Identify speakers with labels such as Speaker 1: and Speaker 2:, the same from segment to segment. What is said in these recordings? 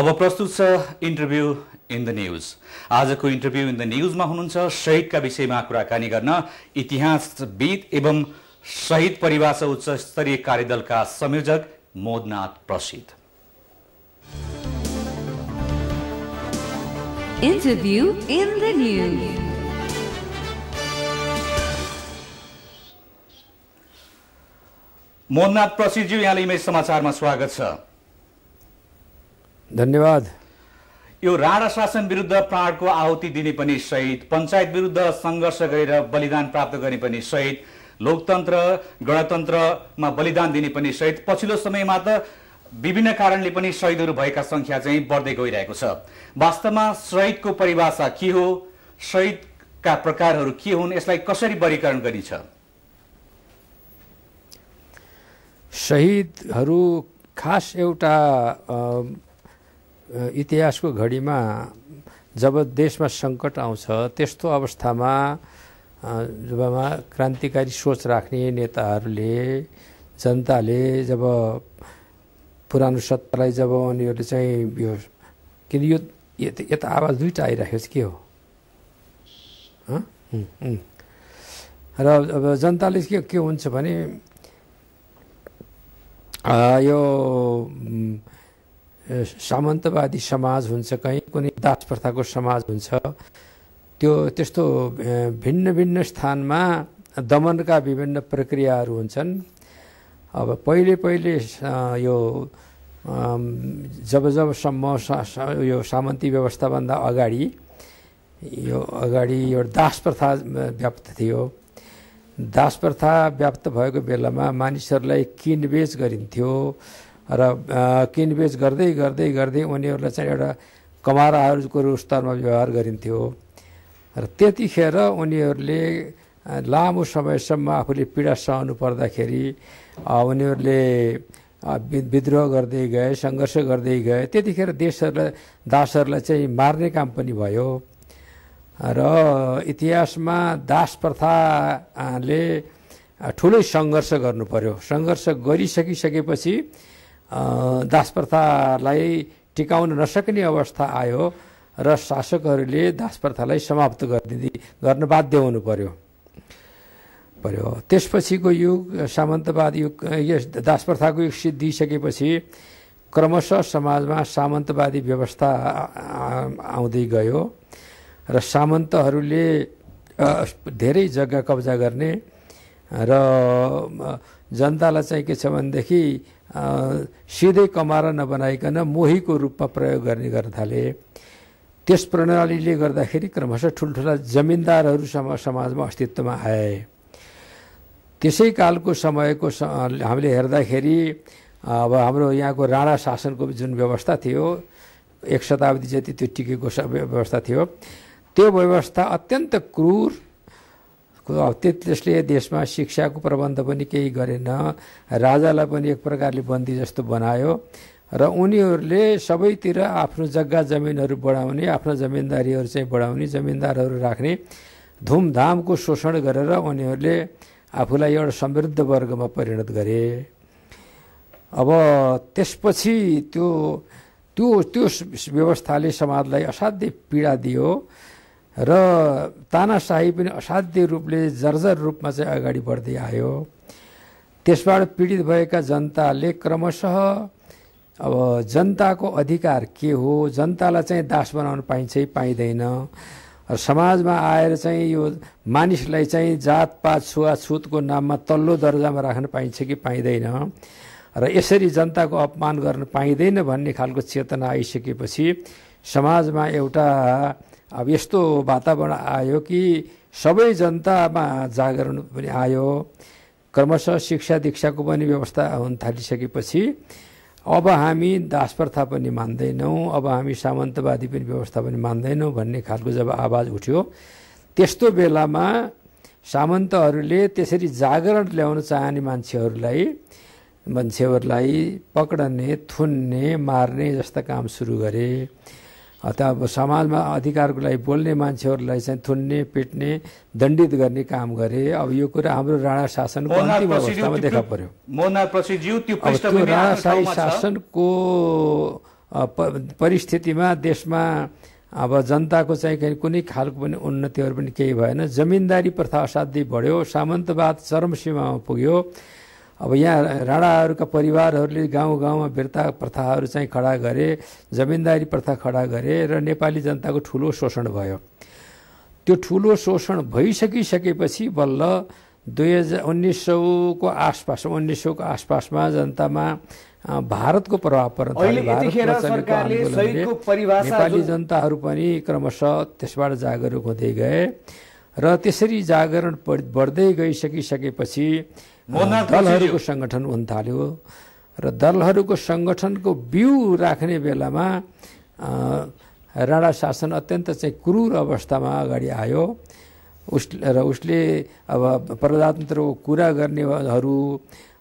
Speaker 1: अब प्रस्तुत छ इन्टरभ्यू इन द न्युज आजको इन्टरभ्यू इन द न्युजमा हुनुहुन्छ शहीदका विषयमा कुराकानी गर्न इतिहासविद एवं शहीद परिभाषा उच्च स्तरीय कार्यदलका संयोजक मोदनाथ प्रसिद्ध मोहननाथ प्रसिद्धज्यू यहाँले इमेज समाचारमा स्वागत छ धन्यवाद यो राणा शासन विरुद्ध प्राणको आहुति दिने पनि सहित पञ्चायत विरुद्ध सङ्घर्ष गरेर बलिदान प्राप्त गर्ने पनि सहित लोकतन्त्र गणतन्त्रमा बलिदान दिने पनि सहित पछिल्लो समयमा त विभिन्न कारणले पनि शहीदहरू भएका सङ्ख्या चाहिँ बढ्दै गइरहेको छ वास्तवमा शहीदको परिभाषा के हो शहीदका प्रकारहरू के हुन् यसलाई कसरी वर्गीकरण गरिन्छ
Speaker 2: शहीदहरू खास एउटा इतिहासको घडीमा जब देशमा सङ्कट आउँछ त्यस्तो अवस्थामा जबमा क्रान्तिकारी सोच राख्ने नेताहरूले जनताले जब पुरानो सत्तालाई जब उनीहरूले चाहिँ यो किन यो यता आवाज दुइटा आइराखेको छ के हो र अब जनताले के के हुन्छ भने यो सामन्तवादी समाज हुन्छ कहीँ कुनै दास प्रथाको समाज हुन्छ त्यो त्यस्तो भिन्न भिन्न स्थानमा दमनका विभिन्न प्रक्रियाहरू हुन्छन् अब पहिले पहिले यो जब जबसम्म यो सामन्ती व्यवस्थाभन्दा अगाडि यो अगाडि यो दास प्रथा व्याप्त थियो दास प्रथा व्याप्त भएको बेलामा मानिसहरूलाई किनबेच गरिन्थ्यो र किनबेच गर्दै गर्दै गर्दै उनीहरूलाई चाहिँ एउटा कमाराहरूको स्तरमा व्यवहार गरिन्थ्यो र त्यतिखेर उनीहरूले लामो समयसम्म आफूले पीडा सहनु पर्दाखेरि उनीहरूले विद्रोह गर्दै गए सङ्घर्ष गर्दै गए त्यतिखेर देशहरूलाई दासहरूलाई चाहिँ मार्ने काम पनि भयो र इतिहासमा दास प्रथाले ठुलै सङ्घर्ष गर्नु पर्यो सङ्घर्ष गरिसकिसकेपछि दास प्रथालाई टिकाउन नसक्ने अवस्था आयो र शासकहरूले दास प्रथालाई समाप्त गरिदिने गर्न बाध्य हुनु पर्यो पर्यो त्यसपछिको युग सामन्तवाद युग यस दास प्रथाको युग सिद्धिसकेपछि क्रमशः समाजमा सामन्तवादी व्यवस्था आउँदै गयो र सामन्तहरूले धेरै जग्गा कब्जा गर्ने र जनतालाई चाहिँ के छ भनेदेखि सिधै कमाएर नबनाइकन मोहीको रूपमा प्रयोग गर्ने गर्न थाले त्यस प्रणालीले गर्दाखेरि क्रमशः ठुल्ठुला जमिनदारहरूसम्म समाजमा अस्तित्वमा आए त्यसै कालको समयको हामीले हेर्दाखेरि अब हाम्रो यहाँको राणा शासनको जुन व्यवस्था थियो एक शताब्दी जति त्यो टिकेको व्यवस्था थियो त्यो व्यवस्था अत्यन्त क्रूर त्यसले देशमा शिक्षाको प्रबन्ध पनि केही गरेन राजालाई पनि एक प्रकारले बन्दी जस्तो बनायो र उनीहरूले सबैतिर आफ्नो जग्गा जमिनहरू बढाउने आफ्नो जमिनदारीहरू चाहिँ बढाउने जमिनदारहरू राख्ने धुमधामको शोषण गरेर उनीहरूले आफूलाई एउटा समृद्ध वर्गमा परिणत गरे अब त्यसपछि त्यो त्यो त्यो व्यवस्थाले समाजलाई असाध्यै पीडा दियो र तानाशाही पनि असाध्य रूपले जर्जर रूपमा चाहिँ अगाडि बढ्दै आयो त्यसबाट पीडित भएका जनताले क्रमशः अब जनताको अधिकार के हो जनतालाई चाहिँ दास बनाउन पाइन्छ पाइँदैन र समाजमा आएर चाहिँ यो मानिसलाई चाहिँ जातपात छुवाछुतको नाममा तल्लो दर्जामा राख्न पाइन्छ कि पाइँदैन र यसरी जनताको अपमान गर्न पाइँदैन भन्ने खालको चेतना आइसकेपछि समाजमा एउटा अब यस्तो वातावरण आयो कि सबै जनतामा जागरण पनि आयो क्रमशः शिक्षा दीक्षाको पनि व्यवस्था हुन थालिसकेपछि अब हामी दास प्रथा पनि मान्दैनौँ अब हामी सामन्तवादी पनि व्यवस्था पनि मान्दैनौँ भन्ने खालको जब आवाज उठ्यो त्यस्तो बेलामा सामन्तहरूले त्यसरी जागरण ल्याउन चाहने मान्छेहरूलाई मान्छेहरूलाई पक्रने थुन्ने मार्ने जस्ता काम सुरु गरे त अब समाजमा अधिकारको लागि बोल्ने मान्छेहरूलाई चाहिँ थुन्ने पिट्ने दण्डित गर्ने काम गरे अब यो कुरा हाम्रो राणा शासनको अन्तिम अवस्थामा देखा पर्यो
Speaker 1: अब त्यो शाही शासनको
Speaker 2: परिस्थितिमा देशमा अब जनताको चाहिँ कुनै खालको पनि उन्नतिहरू पनि केही भएन जमिनदारी प्रथा असाध्यै बढ्यो सामन्तवाद चरम सीमामा पुग्यो अब यहाँ राणाहरूका परिवारहरूले गाउँ गाउँमा बिर्ता प्रथाहरू चाहिँ खडा गरे जमिनदारी प्रथा खडा गरे र नेपाली जनताको ठुलो शोषण भयो त्यो ठुलो शोषण भइसकिसकेपछि बल्ल दुई हजार उन्नाइस सौको आसपास उन्नाइस सौको आसपासमा जनतामा भारतको प्रभाव पर्न थाल्यो नेपाली जनताहरू पनि क्रमशः त्यसबाट जागरुक हुँदै गए र त्यसरी जागरण बढ्दै गइसकिसकेपछि दलहरूको सङ्गठन हुन थाल्यो र दलहरूको सङ्गठनको बिउ राख्ने बेलामा राणा शासन अत्यन्त चाहिँ क्रूर अवस्थामा अगाडि आयो उस र उसले अब प्रजातन्त्रको कुरा गर्नेहरू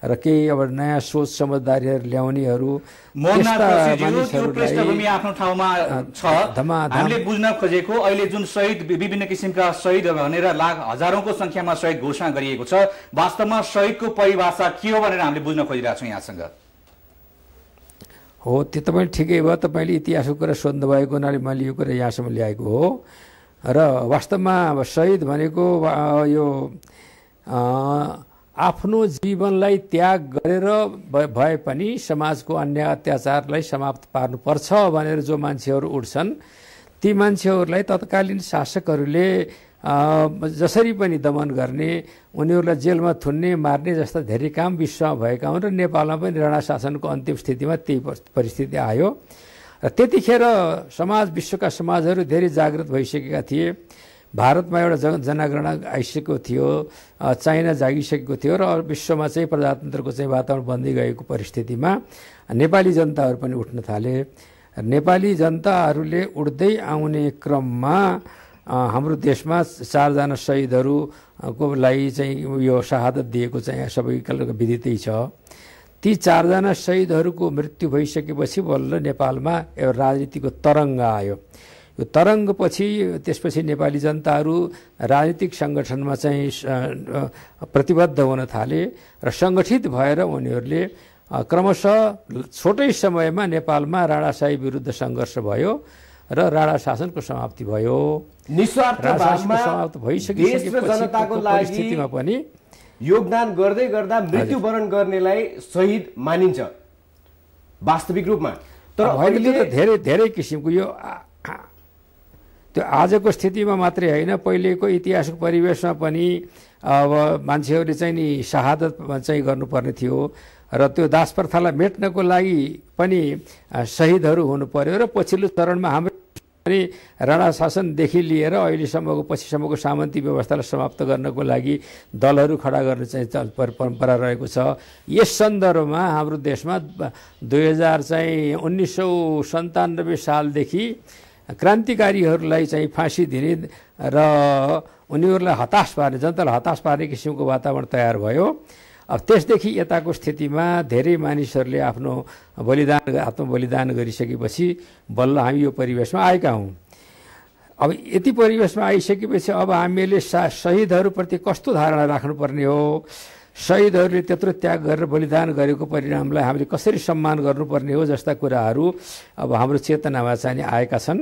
Speaker 2: र केही अब नयाँ सोच समझदारीहरू ल्याउनेहरू आफ्नो
Speaker 1: ठाउँमा छ हामीले बुझ्न खोजेको अहिले जुन शहीद विभिन्न किसिमका शहीद भनेर लाख हजारौँको सङ्ख्यामा शहीद घोषणा गरिएको छ वास्तवमा शहीदको परिभाषा के हो भनेर हामीले बुझ्न खोजिरहेको छौँ यहाँसँग
Speaker 2: हो त्यो तपाईँले ठिकै भयो तपाईँले इतिहासको कुरा सोध्नु भएको हुनाले मैले यो कुरा यहाँसम्म ल्याएको हो र वास्तवमा अब शहीद भनेको यो आफ्नो जीवनलाई त्याग गरेर भए पनि समाजको अन्य अत्याचारलाई समाप्त पार्नुपर्छ भनेर जो मान्छेहरू उठ्छन् ती मान्छेहरूलाई तत्कालीन शासकहरूले जसरी पनि दमन गर्ने उनीहरूलाई जेलमा थुन्ने मार्ने जस्ता धेरै काम विश्वमा भएका हुन् र नेपालमा पनि राणा शासनको अन्तिम स्थितिमा त्यही परिस्थिति आयो र त्यतिखेर समाज विश्वका समाजहरू धेरै जागृत भइसकेका थिए भारतमा एउटा जन जनगणना आइसकेको थियो चाइना जागिसकेको थियो र विश्वमा चाहिँ प्रजातन्त्रको चाहिँ वातावरण बन्दै गएको परिस्थितिमा नेपाली जनताहरू पनि उठ्न थाले नेपाली जनताहरूले उठ्दै आउने क्रममा हाम्रो देशमा चारजना शहीदहरूको लागि चाहिँ यो शहादत दिएको चाहिँ सबै कलको विदितै छ ती चारजना शहीदहरूको मृत्यु भइसकेपछि बल्ल नेपालमा एउटा राजनीतिको तरङ्ग आयो यो तरङ्गपछि त्यसपछि नेपाली जनताहरू राजनीतिक सङ्गठनमा चाहिँ प्रतिबद्ध हुन थाले र सङ्गठित भएर उनीहरूले क्रमशः छोटै समयमा नेपालमा राणाशाही विरुद्ध सङ्घर्ष भयो र राणा शासनको समाप्ति भयो समाप्त पनि योगदान गर्दै गर्दा मृत्युवरण गर्नेलाई शहीद मानिन्छ वास्तविक रूपमा तर अहिले त धेरै धेरै किसिमको यो त्यो आजको स्थितिमा मात्रै होइन पहिलेको इतिहासको परिवेशमा पनि अब मान्छेहरूले चाहिँ नि शहादत चाहिँ गर्नुपर्ने थियो र त्यो दास प्रथालाई मेट्नको लागि पनि सहिदहरू हुनु पर्यो र पछिल्लो चरणमा हाम्रो अनि राणा शासनदेखि लिएर अहिलेसम्मको पछिसम्मको सामन्ती व्यवस्थालाई समाप्त गर्नको लागि दलहरू खडा गर्ने चाहिँ चल परम्परा रहेको छ यस सन्दर्भमा हाम्रो देशमा दुई हजार चाहिँ उन्नाइस सौ सन्तानब्बे सालदेखि क्रान्तिकारीहरूलाई चाहिँ फाँसी दिने र उनीहरूलाई हताश पार्ने जनतालाई हताश पार्ने किसिमको वातावरण तयार भयो अब त्यसदेखि यताको स्थितिमा धेरै मानिसहरूले आफ्नो बलिदान आत्मबलिदान गरिसकेपछि बल्ल हामी यो परिवेशमा आएका हौँ अब यति परिवेशमा आइसकेपछि अब हामीले सा शहीदहरूप्रति कस्तो धारणा राख्नुपर्ने हो शहीदहरूले त्यत्रो त्याग गरेर बलिदान गरेको परिणामलाई हामीले कसरी सम्मान गर्नुपर्ने हो जस्ता कुराहरू अब हाम्रो चेतनामा चाहिँ आएका छन्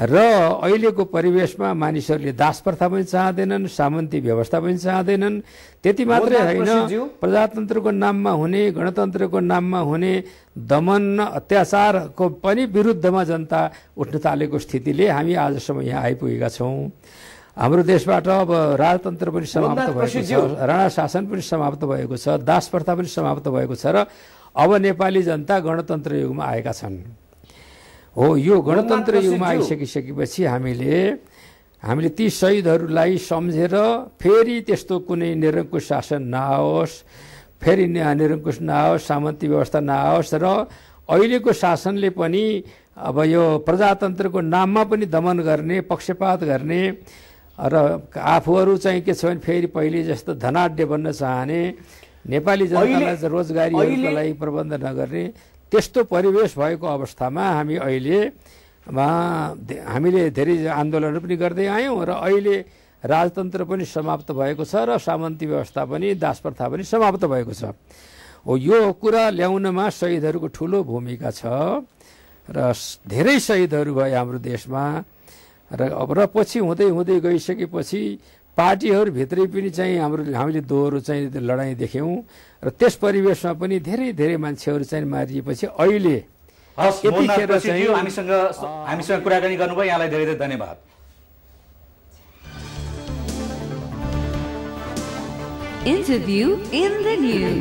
Speaker 2: र अहिलेको परिवेशमा मानिसहरूले दास प्रथा पनि चाहँदैनन् सामन्ती व्यवस्था पनि चाहँदैनन् त्यति मात्रै होइन प्रजातन्त्रको नाममा हुने गणतन्त्रको नाममा हुने दमन अत्याचारको पनि विरुद्धमा जनता उठ्न थालेको स्थितिले हामी आजसम्म यहाँ आइपुगेका छौँ हाम्रो देशबाट अब राजतन्त्र पनि समाप्त भएको छ राणा शासन पनि समाप्त भएको छ दास प्रथा पनि समाप्त भएको छ र अब नेपाली जनता गणतन्त्र युगमा आएका छन् हो यो गणतन्त्र युगमा आइसकिसकेपछि हामीले हामीले ती शहीदहरूलाई सम्झेर फेरि त्यस्तो कुनै निरङ्कुश शासन नआओस् फेरि निरङ्कुश नआओस् सामन्ती व्यवस्था नआओस् र अहिलेको शासनले पनि अब यो प्रजातन्त्रको नाममा पनि दमन गर्ने पक्षपात गर्ने र आफूहरू चाहिँ के छ भने फेरि पहिले जस्तो धनाढ्य बन्न चाहने नेपाली जनतालाई रोजगारीहरूको लागि प्रबन्ध नगर्ने त्यस्तो परिवेश भएको अवस्थामा हामी अहिले हामीले धेरै आन्दोलन पनि गर्दै आयौँ र अहिले राजतन्त्र पनि समाप्त भएको छ र सामन्ती व्यवस्था पनि दास प्रथा पनि समाप्त भएको छ हो यो कुरा ल्याउनमा शहीदहरूको ठुलो भूमिका छ र धेरै शहीदहरू भए हाम्रो देशमा र र पछि हुँदै हुँदै गइसकेपछि पार्टीहरूभित्रै पनि चाहिँ हाम्रो हामीले दोहोरो चाहिँ लडाइँ देख्यौँ र त्यस परिवेशमा पनि धेरै धेरै मान्छेहरू चाहिँ मारिएपछि अहिले हामीसँग
Speaker 1: हामीसँग कुराकानी गर्नुभयो यहाँलाई धेरै धेरै धन्यवाद
Speaker 2: इन्टरभ्यू इन द